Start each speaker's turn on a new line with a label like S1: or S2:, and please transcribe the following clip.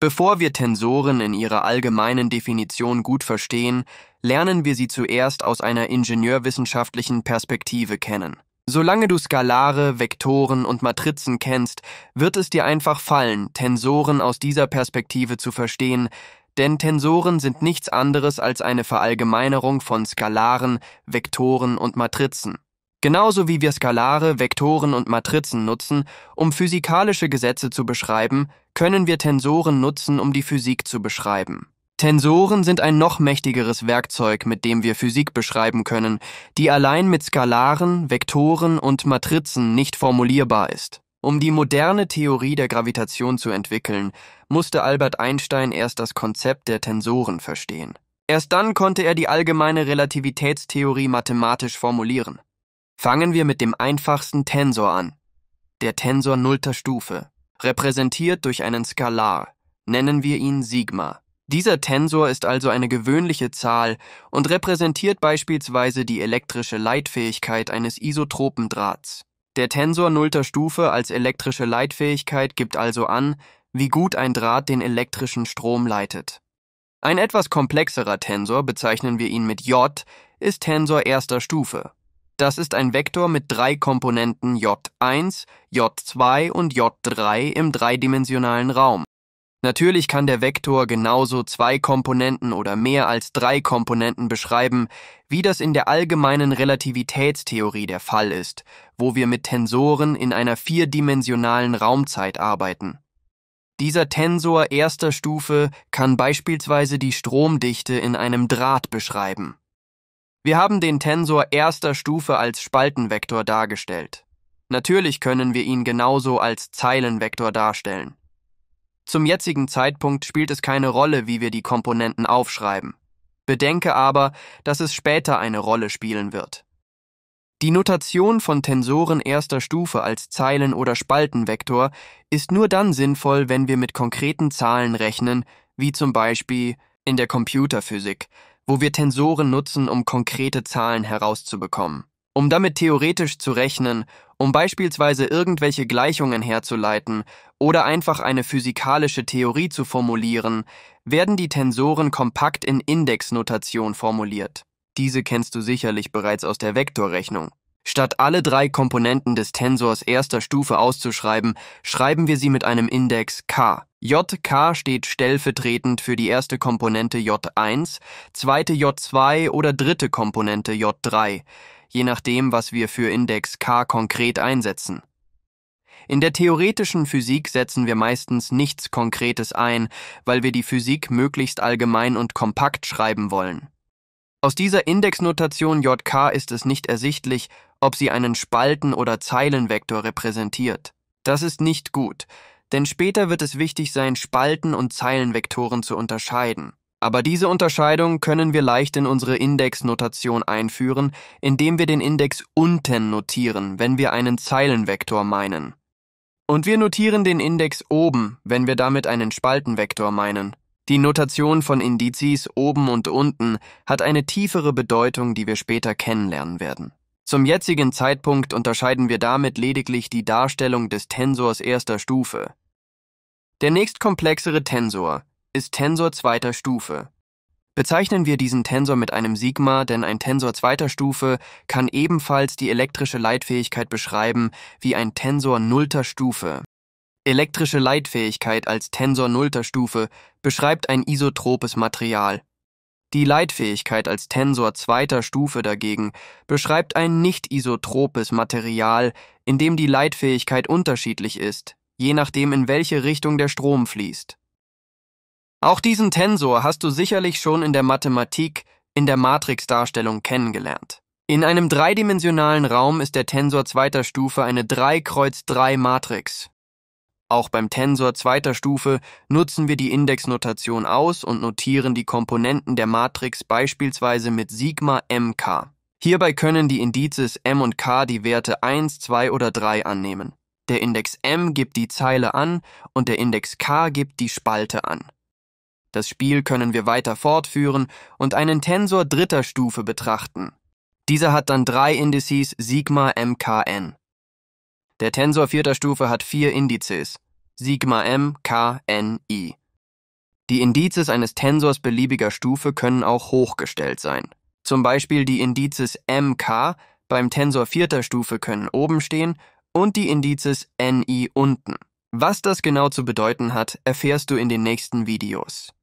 S1: Bevor wir Tensoren in ihrer allgemeinen Definition gut verstehen, lernen wir sie zuerst aus einer ingenieurwissenschaftlichen Perspektive kennen. Solange du Skalare, Vektoren und Matrizen kennst, wird es dir einfach fallen, Tensoren aus dieser Perspektive zu verstehen, denn Tensoren sind nichts anderes als eine Verallgemeinerung von Skalaren, Vektoren und Matrizen. Genauso wie wir Skalare, Vektoren und Matrizen nutzen, um physikalische Gesetze zu beschreiben, können wir Tensoren nutzen, um die Physik zu beschreiben. Tensoren sind ein noch mächtigeres Werkzeug, mit dem wir Physik beschreiben können, die allein mit Skalaren, Vektoren und Matrizen nicht formulierbar ist. Um die moderne Theorie der Gravitation zu entwickeln, musste Albert Einstein erst das Konzept der Tensoren verstehen. Erst dann konnte er die allgemeine Relativitätstheorie mathematisch formulieren. Fangen wir mit dem einfachsten Tensor an, der Tensor nullter Stufe repräsentiert durch einen Skalar, nennen wir ihn Sigma. Dieser Tensor ist also eine gewöhnliche Zahl und repräsentiert beispielsweise die elektrische Leitfähigkeit eines Isotropendrahts. Der Tensor nullter Stufe als elektrische Leitfähigkeit gibt also an, wie gut ein Draht den elektrischen Strom leitet. Ein etwas komplexerer Tensor, bezeichnen wir ihn mit J, ist Tensor erster Stufe. Das ist ein Vektor mit drei Komponenten J1, J2 und J3 im dreidimensionalen Raum. Natürlich kann der Vektor genauso zwei Komponenten oder mehr als drei Komponenten beschreiben, wie das in der allgemeinen Relativitätstheorie der Fall ist, wo wir mit Tensoren in einer vierdimensionalen Raumzeit arbeiten. Dieser Tensor erster Stufe kann beispielsweise die Stromdichte in einem Draht beschreiben. Wir haben den Tensor erster Stufe als Spaltenvektor dargestellt. Natürlich können wir ihn genauso als Zeilenvektor darstellen. Zum jetzigen Zeitpunkt spielt es keine Rolle, wie wir die Komponenten aufschreiben. Bedenke aber, dass es später eine Rolle spielen wird. Die Notation von Tensoren erster Stufe als Zeilen- oder Spaltenvektor ist nur dann sinnvoll, wenn wir mit konkreten Zahlen rechnen, wie zum Beispiel in der Computerphysik, wo wir Tensoren nutzen, um konkrete Zahlen herauszubekommen. Um damit theoretisch zu rechnen, um beispielsweise irgendwelche Gleichungen herzuleiten oder einfach eine physikalische Theorie zu formulieren, werden die Tensoren kompakt in Indexnotation formuliert. Diese kennst du sicherlich bereits aus der Vektorrechnung. Statt alle drei Komponenten des Tensors erster Stufe auszuschreiben, schreiben wir sie mit einem Index k. JK steht stellvertretend für die erste Komponente J1, zweite J2 oder dritte Komponente J3, je nachdem, was wir für Index K konkret einsetzen. In der theoretischen Physik setzen wir meistens nichts Konkretes ein, weil wir die Physik möglichst allgemein und kompakt schreiben wollen. Aus dieser Indexnotation JK ist es nicht ersichtlich, ob sie einen Spalten- oder Zeilenvektor repräsentiert. Das ist nicht gut, denn später wird es wichtig sein, Spalten und Zeilenvektoren zu unterscheiden. Aber diese Unterscheidung können wir leicht in unsere Indexnotation einführen, indem wir den Index unten notieren, wenn wir einen Zeilenvektor meinen. Und wir notieren den Index oben, wenn wir damit einen Spaltenvektor meinen. Die Notation von Indizes oben und unten hat eine tiefere Bedeutung, die wir später kennenlernen werden. Zum jetzigen Zeitpunkt unterscheiden wir damit lediglich die Darstellung des Tensors erster Stufe. Der nächstkomplexere Tensor ist Tensor zweiter Stufe. Bezeichnen wir diesen Tensor mit einem Sigma, denn ein Tensor zweiter Stufe kann ebenfalls die elektrische Leitfähigkeit beschreiben wie ein Tensor nullter Stufe. Elektrische Leitfähigkeit als Tensor nullter Stufe beschreibt ein isotropes Material. Die Leitfähigkeit als Tensor zweiter Stufe dagegen beschreibt ein nicht isotropes Material, in dem die Leitfähigkeit unterschiedlich ist, je nachdem in welche Richtung der Strom fließt. Auch diesen Tensor hast du sicherlich schon in der Mathematik, in der Matrixdarstellung kennengelernt. In einem dreidimensionalen Raum ist der Tensor zweiter Stufe eine 3 Kreuz 3 Matrix. Auch beim Tensor zweiter Stufe nutzen wir die Indexnotation aus und notieren die Komponenten der Matrix beispielsweise mit Sigma MK. Hierbei können die Indizes M und K die Werte 1, 2 oder 3 annehmen. Der Index M gibt die Zeile an und der Index K gibt die Spalte an. Das Spiel können wir weiter fortführen und einen Tensor dritter Stufe betrachten. Dieser hat dann drei Indizes Sigma MKN. Der Tensor vierter Stufe hat vier Indizes Sigma M, K, N, I. Die Indizes eines Tensors beliebiger Stufe können auch hochgestellt sein. Zum Beispiel die Indizes M, K beim Tensor vierter Stufe können oben stehen und die Indizes NI unten. Was das genau zu bedeuten hat, erfährst du in den nächsten Videos.